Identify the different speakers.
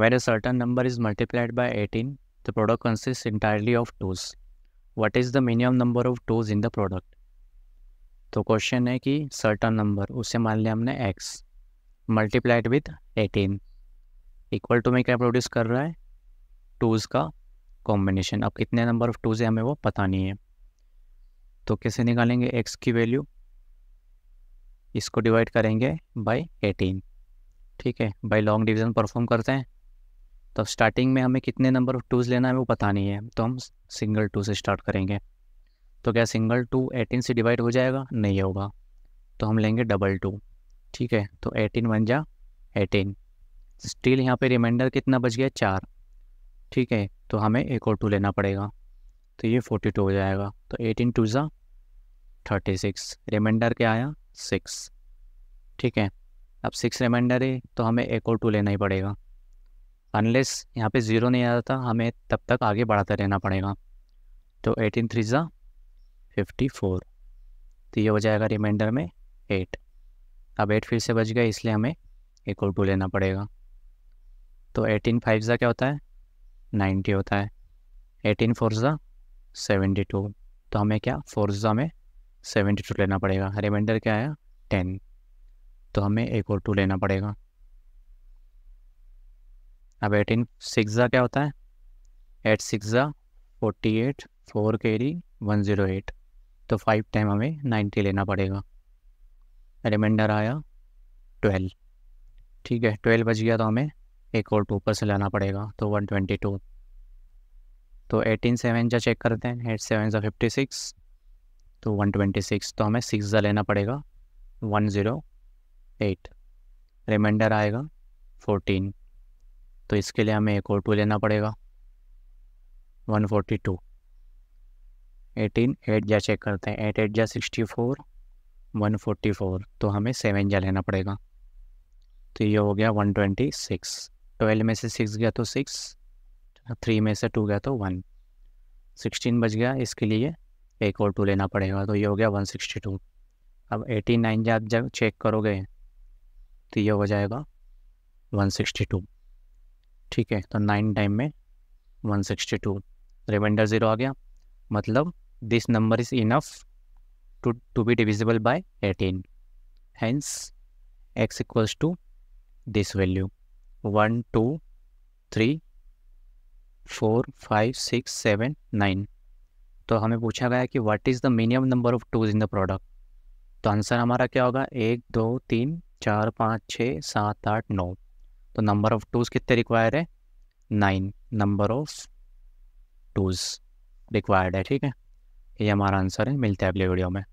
Speaker 1: When a certain number is multiplied by 18, the product consists entirely of 2s. What is the minimum number of 2s in the product? तो question है कि certain number उसे मान लिया हमने x multiplied with 18 equal to में क्या produce कर रहा है टूज़ का कॉम्बिनेशन अब कितने नंबर ऑफ टूज़ है हमें वो पता नहीं है तो कैसे निकालेंगे x की वैल्यू इसको डिवाइड करेंगे बाय 18 ठीक है बाय लॉन्ग डिवीज़न परफॉर्म करते हैं तो स्टार्टिंग में हमें कितने नंबर ऑफ टूज़ लेना है वो पता नहीं है तो हम सिंगल टू से स्टार्ट करेंगे तो क्या सिंगल टू एटीन से डिवाइड हो जाएगा नहीं होगा तो हम लेंगे डबल टू ठीक है तो एटीन वन जा एटीन स्टिल यहाँ पे रिमाइंडर कितना बच गया चार ठीक है तो हमें एक और टू लेना पड़ेगा तो ये फोर्टी टू हो जाएगा तो एटीन टू ज़ा थर्टी सिक्स रिमाइंडर क्या आया सिक्स ठीक है अब सिक्स रिमाइंडर है तो हमें एक और टू लेना ही पड़ेगा अनलेस यहाँ पे ज़ीरो नहीं आता हमें तब तक आगे बढ़ाते रहना पड़ेगा तो एटीन थ्री ज़ा फिफ्टी फोर तो ये हो जाएगा रिमाइंडर में एट अब एट फिर से बच गए इसलिए हमें एक और टू लेना पड़ेगा तो एटीन फाइव ज़ा क्या होता है नाइन्टी होता है एटीन फोर ज़ा सेवेंटी टू तो हमें क्या फोर ज़ा में सेवेंटी टू लेना पड़ेगा रिमाइंडर क्या आया टेन तो हमें एक और टू लेना पड़ेगा अब एटीन सिक्स ज़ा क्या होता है एट सिक्स ज़ा फोर्टी एट फोर री वन ज़ीरो एट तो फाइव टाइम हमें नाइन्टी लेना पड़ेगा रिमाइंडर आया ट्वेल्व ठीक है ट्वेल्व बज गया तो हमें एक और ऊपर से लाना पड़ेगा तो वन ट्वेंटी टू तो एटीन सेवन ज़ा चेक करते हैं एट सेवन ज़ा फिफ्टी सिक्स तो वन ट्वेंटी सिक्स तो हमें सिक्स ज़ा लेना पड़ेगा वन ज़ीरो एट रिमाइंडर आएगा फोर्टीन तो इसके लिए हमें एक और टू लेना पड़ेगा one forty two eighteen eight जा चेक करते हैं एट एट जा sixty four one forty four तो हमें सेवन जा लेना पड़ेगा तो ये हो गया वन ट्वेंटी सिक्स ट्वेल्व में से सिक्स गया तो सिक्स थ्री में से टू गया तो वन सिक्सटीन बच गया इसके लिए एक और टू लेना पड़ेगा तो ये हो गया वन सिक्सटी टू अब एटी नाइन जब जब चेक करोगे तो ये हो जाएगा वन सिक्सटी टू ठीक है तो नाइन टाइम में one sixty two remainder zero आ गया मतलब this number is enough to to be divisible by eighteen hence x equals to this value one two three four five six seven nine तो हमें पूछा गया कि what is the minimum number of twos in the product तो answer हमारा क्या होगा एक दो तीन चार पाँच छः सात आठ नौ तो नंबर ऑफ टूज कितने रिक्वायर है nine number of twos required है ठीक है ये हमारा आंसर है मिलते हैं अगले वीडियो में